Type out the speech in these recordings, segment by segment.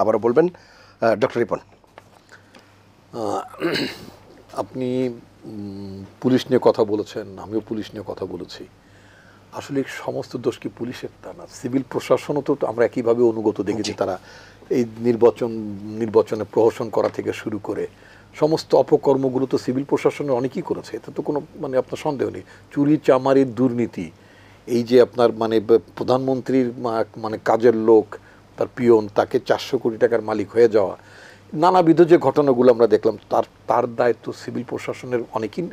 আবারও বলবেন ডক্টর রিপন আপনি পুলিশ নিয়ে কথা বলেছেন আমিও পুলিশ নিয়ে কথা বলেছি আসলে সমস্ত দোষ কি পুলিশের তা না সিভিল প্রশাসনও তো আমরা একইভাবে অনুগত দেখেছি তারা এই নির্বাচন নির্বাচনে প্রহসন করা থেকে শুরু করে সমস্ত অপকর্মগুলো তো সিভিল প্রশাসনের অনেকেই করেছে এতে তো কোনো মানে আপনার সন্দেহ নেই চুরি চামারির দুর্নীতি এই যে আপনার মানে প্রধানমন্ত্রীর মানে কাজের লোক তার পিয়ন তাকে চারশো কোটি টাকার মালিক হয়ে যাওয়া নানাবিধ যে ঘটনাগুলো আমরা দেখলাম তার তার দায়িত্ব সিভিল প্রশাসনের অনেকেই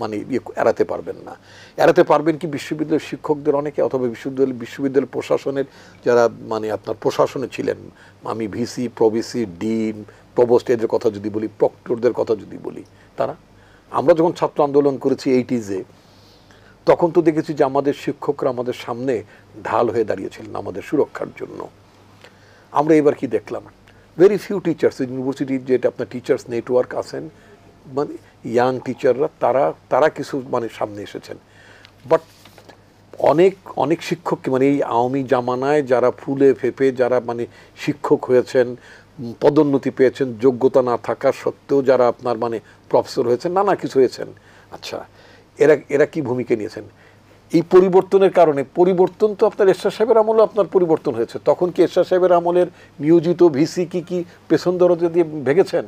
মানে ইয়ে এড়াতে পারবেন না এড়াতে পারবেন কি বিশ্ববিদ্যালয়ের শিক্ষকদের অনেকে অথবা বিশ্ববিদ্যালয় বিশ্ববিদ্যালয় প্রশাসনের যারা মানে আপনার প্রশাসনে ছিলেন আমি ভিসি প্রবিসি ডিন প্রবোস্ট এদের কথা যদি বলি প্রক্টরদের কথা যদি বলি তারা আমরা যখন ছাত্র আন্দোলন করেছি এইটিজে তখন তো দেখেছি যে আমাদের শিক্ষকরা আমাদের সামনে ঢাল হয়ে দাঁড়িয়েছিলেন আমাদের সুরক্ষার জন্য আমরা এবার কি দেখলাম ভেরি ফিউ টিচার্স ইউনিভার্সিটির যেটা আপনার টিচার্স নেটওয়ার্ক আছেন মানে ইয়াং টিচাররা তারা তারা কিছু মানে সামনে এসেছেন বাট অনেক অনেক শিক্ষককে মানে এই আওয়ামী জামানায় যারা ফুলে ফেপে যারা মানে শিক্ষক হয়েছেন পদোন্নতি পেয়েছেন যোগ্যতা না থাকা সত্ত্বেও যারা আপনার মানে প্রফেসর হয়েছেন নানা কিছু হয়েছেন আচ্ছা এরা এরা কি ভূমিকা নিয়েছেন এই পরিবর্তনের কারণে পরিবর্তন তো আপনার এরশাদ সাহেবের আমলেও আপনার পরিবর্তন হয়েছে তখন কি এরশাদ সাহেবের আমলের নিয়োজিত ভিসি কি কি পেছন দরজা দিয়ে ভেঙেছেন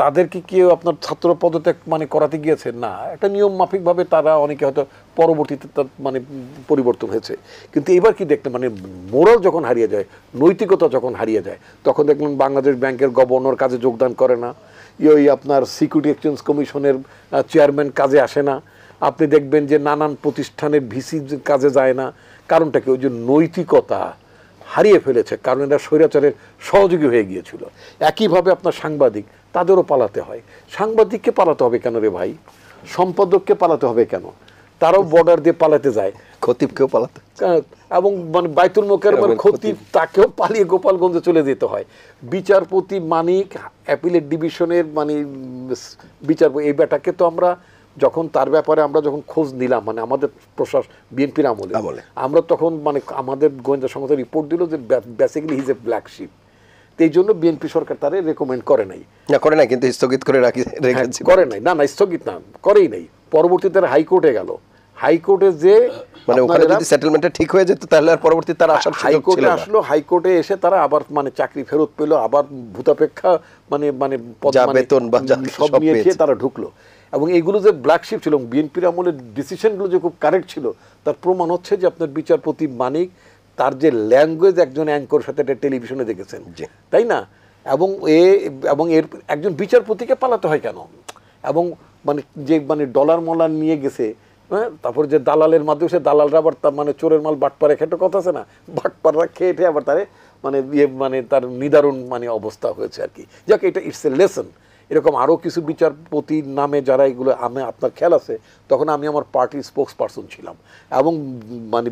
তাদেরকে কেউ আপনার ছাত্র পদত্যাগ মানে করাতে গিয়েছে না একটা নিয়ম মাফিকভাবে তারা অনেকে হয়তো পরবর্তীতে তার মানে পরিবর্তন হয়েছে কিন্তু এবার কি দেখতে মানে মোরাল যখন হারিয়ে যায় নৈতিকতা যখন হারিয়ে যায় তখন দেখলেন বাংলাদেশ ব্যাংকের গভর্নর কাজে যোগদান করে না ইয়ে ওই আপনার সিকিউরিটি এক্সচেঞ্জ কমিশনের চেয়ারম্যান কাজে আসে না আপনি দেখবেন যে নানান প্রতিষ্ঠানের ভিসি কাজে যায় না কারণটা কি ওই যে নৈতিকতা হারিয়ে ফেলেছে কারণ এরা স্বৈরাচারের সহযোগী হয়ে গিয়েছিল একইভাবে আপনার সাংবাদিক তাদেরও পালাতে হয় সাংবাদিককে পালাতে হবে কেন রে ভাই সম্পাদককে পালাতে হবে কেন তারাও বর্ডার দিয়ে পালাতে যায় খতিবকেও পালাতে এবং মানে বাইতুল মানে খতিব তাকেও পালিয়ে গোপালগঞ্জে চলে যেতে হয় বিচারপতি মানিক অ্যাপিলেট ডিভিশনের মানে বিচারপতি এই ব্যাটাকে তো আমরা যখন তার ব্যাপারে আমরা যখন খোঁজ নিলাম মানে আমাদের প্রশাস বিএনপির আমলে আমরা তখন মানে আমাদের গোয়েন্দা সংস্থা রিপোর্ট দিল যে basically his a black sheep এই জন্য বিএনপি সরকার তারে রেকমেন্ড করে নাই না করে নাই কিন্তু স্থগিত করে রাখি হ্যাঁ, রেখেছে করে নাই না না স্থগিত না করেই নাই পরবর্তীতে হাইকোর্টে গেল হাইকোর্টে যে মানে ওখানে যদি সেটেলমেন্টটা ঠিক হয়ে যেত তাহলে আর পরবর্তী তারা আসার হাইকোর্টে আসলো হাইকোর্টে এসে তারা আবার মানে চাকরি ফেরত পেল আবার ভূতাপেক্ষা মানে মানে, মানে বেতন বা সব নিয়ে তারা ঢুকলো এবং এইগুলো যে ব্ল্যাকশিপ ছিল বিএনপির আমলের ডিসিশনগুলো যে খুব কারেক্ট ছিল তার প্রমাণ হচ্ছে যে আপনার বিচারপতি মানিক তার যে ল্যাঙ্গুয়েজ একজন অ্যাঙ্কর সাথে একটা টেলিভিশনে দেখেছেন তাই না এবং এ এবং এর একজন বিচারপতিকে পালাতে হয় কেন এবং মানে যে মানে ডলার মলার নিয়ে গেছে হ্যাঁ তারপর যে দালালের মাধ্যমে সে দালালরা আবার তার মানে চোরের মাল বাটপারে খেটে কথা আছে না বাটপাররা খেয়ে আবার তারে মানে ইয়ে মানে তার নিদারুণ মানে অবস্থা হয়েছে আর কি যাক এটা ইটস এ লেসন এরকম আরও কিছু বিচারপতির নামে যারা এগুলো আমি আপনার খেয়াল আছে তখন আমি আমার পার্টির স্পোক্স পার্সন ছিলাম এবং মানে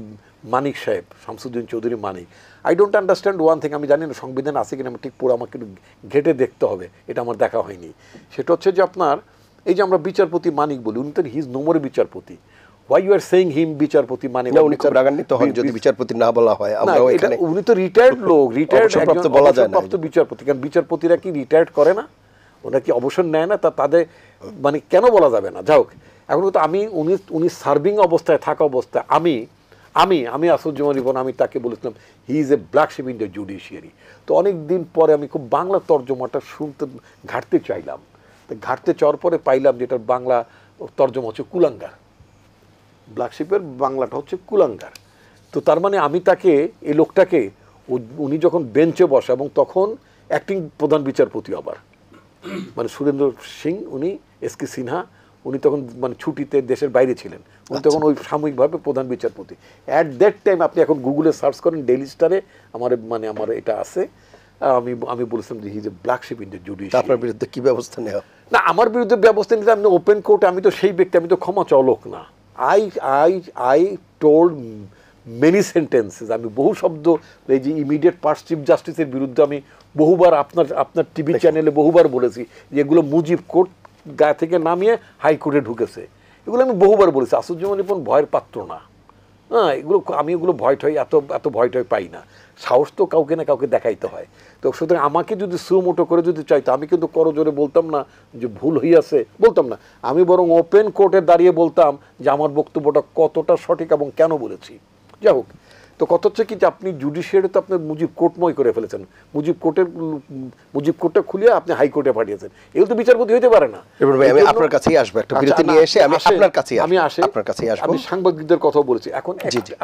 মানিক সাহেব Shamsuddin Chowdhury Manik I don't understand one thing আমি জানি না সংবিধান আছে কিনা আমি ঠিক পুরো আমাকে একটু ঘেটে দেখতে হবে এটা আমার দেখা হয়নি সেটা হচ্ছে যে আপনার এই যে আমরা বিচারপতি মানিক বলি উনি তো হিজ নোমর বিচারপতি why you are saying him বিচারপতি মানে উনি খুব রাগান্বিত হন যদি বিচারপতি না বলা হয় আমরা এখানে উনি তো রিটায়ার্ড লোক রিটায়ার্ড বলা যায় না বিচারপতি কারণ বিচারপতিরা কি রিটায়ার্ড করে না ওরা কি অবসর নেয় না তা তাদের মানে কেন বলা যাবে না যাই হোক এখন তো আমি উনি উনি সার্ভিং অবস্থায় থাকা অবস্থায় আমি আমি আমি আসুজ্জামান রিবন আমি তাকে বলেছিলাম he is a black sheep in the judiciary তো অনেক দিন পরে আমি খুব বাংলা তর্জমাটা শুনতে ঘাটতে চাইলাম তো ঘাটতে চাওয়ার পরে পাইলাম যেটার বাংলা তর্জমা হচ্ছে কুলাঙ্গার ব্ল্যাক শিপের বাংলাটা হচ্ছে কুলাঙ্গার তো তার মানে আমি তাকে এই লোকটাকে উনি যখন বেঞ্চে বসে এবং তখন অ্যাক্টিং প্রধান বিচারপতি আবার মানে সুরেন্দ্র সিং উনি এস কে সিনহা উনি তখন মানে ছুটিতে দেশের বাইরে ছিলেন উনি আচ্ছা। তখন ওই সাময়িকভাবে প্রধান বিচারপতি অ্যাট দ্যাট টাইম আপনি এখন গুগলে সার্চ করেন ডেলি স্টারে আমার মানে আমার এটা আছে আমি আমি বলেছিলাম যে হি যে ব্ল্যাক শিপ ইন দ্য আপনার বিরুদ্ধে কী ব্যবস্থা নেওয়া না আমার বিরুদ্ধে ব্যবস্থা নিতে আপনি ওপেন কোর্টে আমি তো সেই ব্যক্তি আমি তো ক্ষমা চলক না I I I told many sentences আমি বহু শব্দ এই যে ইমিডিয়েট পার্স চিফ জাস্টিসের বিরুদ্ধে আমি বহুবার আপনার আপনার টিভি চ্যানেলে বহুবার বলেছি যে এগুলো মুজিব কোর্ট গা থেকে নামিয়ে হাইকোর্টে ঢুকেছে এগুলো আমি বহুবার বলেছি আসুজ্জামান ইপন ভয়ের পাত্র না হ্যাঁ এগুলো আমি এগুলো ভয় ঠয় এত এত ভয় ঠয় পাই না সাহস তো কাউকে না কাউকে দেখাইতে হয় তো সুতরাং আমাকে যদি সুমোটো করে যদি চাইতো আমি কিন্তু করজোরে বলতাম না যে ভুল হইয়াছে বলতাম না আমি বরং ওপেন কোর্টে দাঁড়িয়ে বলতাম যে আমার বক্তব্যটা কতটা সঠিক এবং কেন বলেছি যাই হোক তো কথা হচ্ছে কি যে আপনি জুডিশিয়ারি তো আপনার মুজিব কোর্টময় করে ফেলেছেন মুজিব কোর্টের মুজিব কোর্টটা খুলিয়ে আপনি হাইকোর্টে পাঠিয়েছেন এগুলো তো বিচারপতি হইতে পারে না এবার আমি আপনার কাছেই আসবো একটা আচ্ছা, বিরতি নিয়ে এসে আমি আপনার কাছে আমি আসে আপনার কাছে আসবো আমি সাংবাদিকদের কথা বলেছি এখন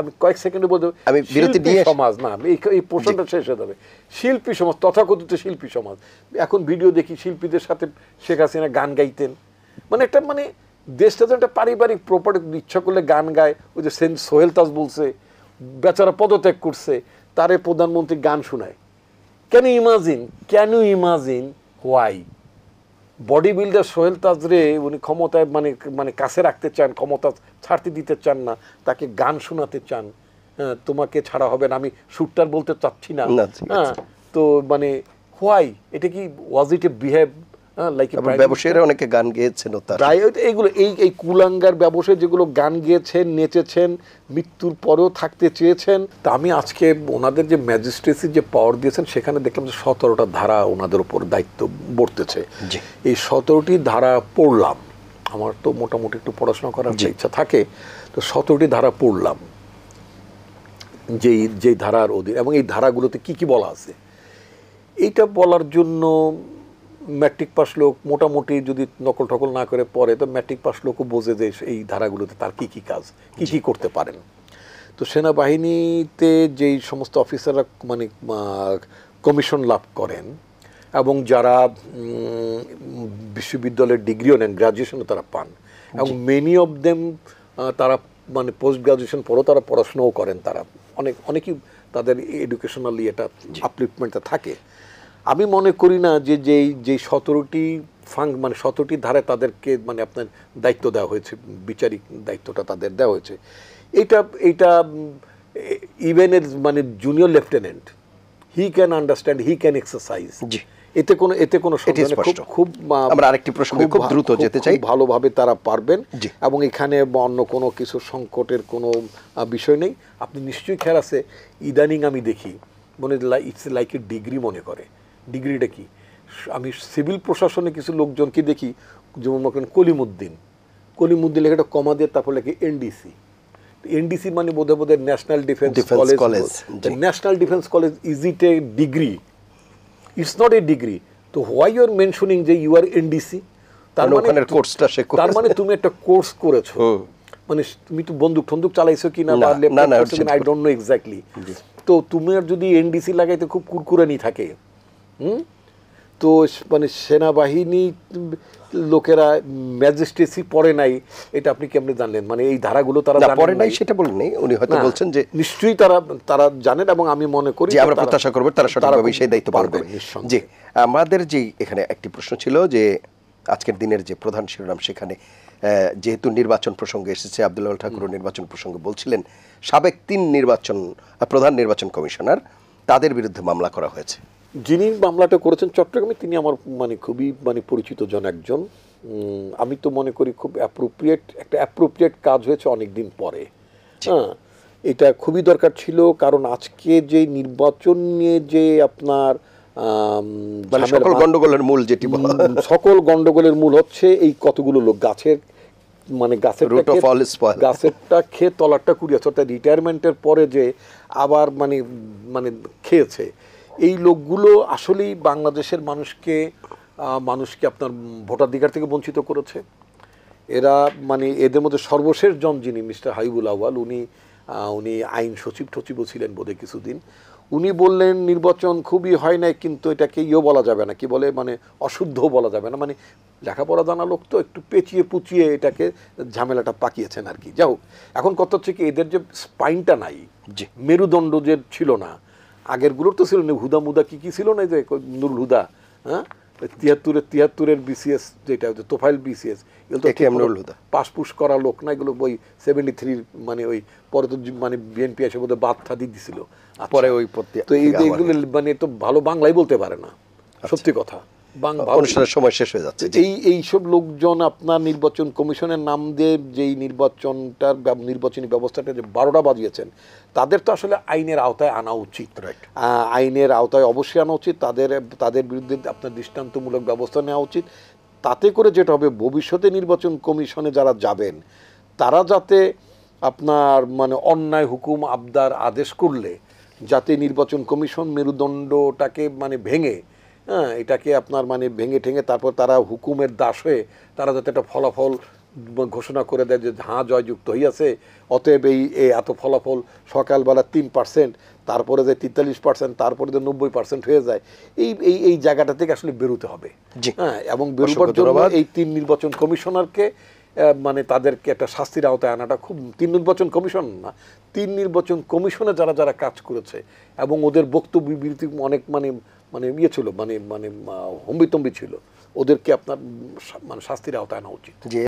আমি কয়েক সেকেন্ডে বলতে আমি বিরতি দিয়ে সমাজ না আমি এই পোর্শনটা শেষ হয়ে যাবে শিল্পী সমাজ তথাকথিত শিল্পী সমাজ এখন ভিডিও দেখি শিল্পীদের সাথে শেখ হাসিনা গান গাইতেন মানে একটা মানে দেশটা যেন একটা পারিবারিক প্রপার্টি ইচ্ছা করলে গান গায় ওই যে সেন সোহেল তাস বলছে বেচারা পদত্যাগ করছে তারে প্রধানমন্ত্রী গান শোনায় can imagine can you imagine why body builder Sohel তাজরে উনি ক্ষমতায় মানে মানে কাছে রাখতে চান ক্ষমতা ছাড়তে দিতে চান না তাকে গান শোনাতে চান হ্যাঁ, তোমাকে ছাড়া হবে না আমি সুরটার বলতে চাচ্ছি না হ্যাঁ তো মানে হোয়াই এটা কি ওয়াজ ইট এ বিহেভ হ্যাঁ, ব্যবসায়ীরা অনেকে গান গেয়েছেন এইগুলো এই এই কুলাঙ্গার ব্যবসায়ী যেগুলো গান গেয়েছেন নেচেছেন মৃত্যুর পরেও থাকতে চেয়েছেন তা আমি আজকে ওনাদের যে ম্যাজিস্ট্রেসি যে পাওয়ার দিয়েছেন সেখানে দেখলাম যে সতেরোটা ধারা ওনাদের উপর দায়িত্ব বর্তেছে এই সতেরোটি ধারা পড়লাম আমার তো মোটামুটি একটু পড়াশোনা করার ইচ্ছা থাকে তো সতেরোটি ধারা পড়লাম যেই যেই ধারার অধীন এবং এই ধারাগুলোতে কি কি বলা আছে এইটা বলার জন্য ম্যাট্রিক পাস লোক মোটামুটি যদি নকল ঠকল না করে পড়ে তো ম্যাট্রিক পাস লোকও বোঝে যে এই ধারাগুলোতে তার কি কি কাজ কি কি করতে পারেন তো সেনাবাহিনীতে যেই সমস্ত অফিসাররা মানে কমিশন লাভ করেন এবং যারা বিশ্ববিদ্যালয়ের ডিগ্রিও নেন গ্রাজুয়েশনও তারা পান এবং মেনি অফ দেম তারা মানে পোস্ট গ্রাজুয়েশন পরও তারা পড়াশোনাও করেন তারা অনেক অনেকেই তাদের এডুকেশনালি এটা আপলিফমেন্টটা থাকে আমি মনে করি না যে যেই যে সতেরোটি ফাং মানে সতেরোটি ধারে তাদেরকে মানে আপনার দায়িত্ব দেওয়া হয়েছে বিচারিক দায়িত্বটা তাদের দেওয়া হয়েছে এটা এটা ইভেনের মানে junior lieutenant he can understand he can exercise এতে কোনো এতে কোনো খুব খুব আমরা আরেকটি প্রশ্ন খুব দ্রুত যেতে চাই ভালোভাবে তারা পারবেন এবং এখানে অন্য কোনো কিছু সংকটের কোনো বিষয় নেই আপনি নিশ্চয়ই খেয়াল আছে ইদানিং আমি দেখি মনে ইটস লাইক এ ডিগ্রি মনে করে ডিগ্রিটা কি আমি সিভিল প্রশাসনে কিছু লোকজনকে দেখি যেমন মনে করেন কলিমুদ্দিন কলিমুদ্দিন লেখে একটা কমা দিয়ে তারপর লেখে এনডিসি এনডিসি মানে বোধে বোধে national defence college college national defence college is it a degree it's not a degree তো হোয়াই ইউ আর মেনশনিং যে ইউ আর এনডিসি তার মানে কোর্সটা মানে সে তার মানে তুমি একটা কোর্স করেছো মানে তুমি তো বন্দুক টন্দুক চালাইছো কি না আই ডোন্ট নো এক্স্যাক্টলি তো তুমি আর যদি এনডিসি লাগাইতে খুব কুরকুরানি থাকে তো মানে সেনাবাহিনী লোকেরা ম্যাজিস্ট্রেসি পড়ে নাই এটা আপনি কেমনে জানলেন মানে এই ধারাগুলো তারা পড়ে নাই সেটা বলেনি উনি হয়তো বলছেন যে নিশ্চয়ই তারা তারা জানেন এবং আমি মনে করি যে আমরা প্রত্যাশা করব তারা সঠিকভাবে সেই দায়িত্ব পালন করবে জি আমাদের যে এখানে একটি প্রশ্ন ছিল যে আজকের দিনের যে প্রধান শিরোনাম সেখানে যেহেতু নির্বাচন প্রসঙ্গে এসেছে আবদুল্লাহ ঠাকুর নির্বাচন প্রসঙ্গে বলছিলেন সাবেক তিন নির্বাচন প্রধান নির্বাচন কমিশনার তাদের বিরুদ্ধে মামলা করা হয়েছে যিনি মামলাটা করেছেন চট্টগ্রামে তিনি আমার মানে খুবই মানে পরিচিত জন একজন আমি তো মনে করি খুব অ্যাপ্রোপ্রিয়েট একটা অ্যাপ্রোপ্রিয়েট কাজ হয়েছে অনেক দিন পরে হ্যাঁ এটা খুবই দরকার ছিল কারণ আজকে যে নির্বাচন নিয়ে যে আপনার মানে সকল গন্ডগোলের মূল যেটি সকল গন্ডগোলের মূল হচ্ছে এই কতগুলো লোক গাছের মানে গাছের গাছেরটা খেয়ে তলারটা কুড়িয়েছে অর্থাৎ রিটায়ারমেন্টের পরে যে আবার মানে মানে খেয়েছে এই লোকগুলো আসলেই বাংলাদেশের মানুষকে মানুষকে আপনার ভোটাধিকার থেকে বঞ্চিত করেছে এরা মানে এদের মধ্যে সর্বশেষ জন যিনি মিস্টার হাইবুল আওয়াল উনি উনি আইন সচিব সচিবও ছিলেন বোধে কিছুদিন উনি বললেন নির্বাচন খুবই হয় নাই কিন্তু এটাকে ইয়েও বলা যাবে না কি বলে মানে অশুদ্ধ বলা যাবে না মানে লেখাপড়া জানা লোক তো একটু পেঁচিয়ে পুচিয়ে এটাকে ঝামেলাটা পাকিয়েছেন আর কি যা হোক এখন কথা হচ্ছে কি এদের যে স্পাইনটা নাই যে মেরুদণ্ড যে ছিল না আগেরগুলোর তো ছিল না হুদা মুদা কী কী ছিল না যে নুরুল হুদা হ্যাঁ তিয়াত্তরের তিয়াত্তরের বিসিএস যেটা হচ্ছে তোফাইল বিসিএস এগুলো তো পাসপুস করা লোক না এগুলো ওই সেভেন্টি থ্রির মানে ওই পরে তো মানে বিএনপি এসে বোধহয় বাদ থাদি দিছিল পরে আচ্ছা। ওই তো এইগুলো মানে তো ভালো বাংলায় বলতে পারে না আচ্ছা। সত্যি কথা অনুষ্ঠানের সময় শেষ হয়ে যাচ্ছে এই এইসব লোকজন আপনার নির্বাচন কমিশনের নাম দিয়ে যেই নির্বাচনটার নির্বাচনী ব্যবস্থাটা যে বারোটা বাজিয়েছেন তাদের তো আসলে আইনের আওতায় আনা উচিত রাইট আইনের আওতায় অবশ্যই আনা উচিত তাদের তাদের বিরুদ্ধে আপনার দৃষ্টান্তমূলক ব্যবস্থা নেওয়া উচিত তাতে করে যেটা হবে ভবিষ্যতে নির্বাচন কমিশনে যারা যাবেন তারা যাতে আপনার মানে অন্যায় হুকুম আবদার আদেশ করলে যাতে নির্বাচন কমিশন মেরুদণ্ডটাকে মানে ভেঙে হ্যাঁ এটাকে আপনার মানে ভেঙে ঠেঙে তারপর তারা হুকুমের দাস হয়ে তারা যাতে একটা ফলাফল ঘোষণা করে দেয় যে হাঁ জয়যুক্ত হইয়াছে অতএব এই এত ফলাফল সকালবেলা তিন পার্সেন্ট তারপরে যে তেতাল্লিশ পার্সেন্ট তারপরে যে নব্বই পার্সেন্ট হয়ে যায় এই এই এই জায়গাটা থেকে আসলে বেরোতে হবে হ্যাঁ এবং বেরোবার জন্য এই তিন নির্বাচন কমিশনারকে মানে তাদেরকে একটা শাস্তির আওতায় আনাটা খুব তিন নির্বাচন কমিশন না তিন নির্বাচন কমিশনে যারা যারা কাজ করেছে এবং ওদের বক্তব্য বিবৃতি অনেক মানে মানে ইয়ে ছিল মানে মানে হম্বিতম্বি ছিল ওদেরকে আপনার মানে শাস্তির আওতায় আনা উচিত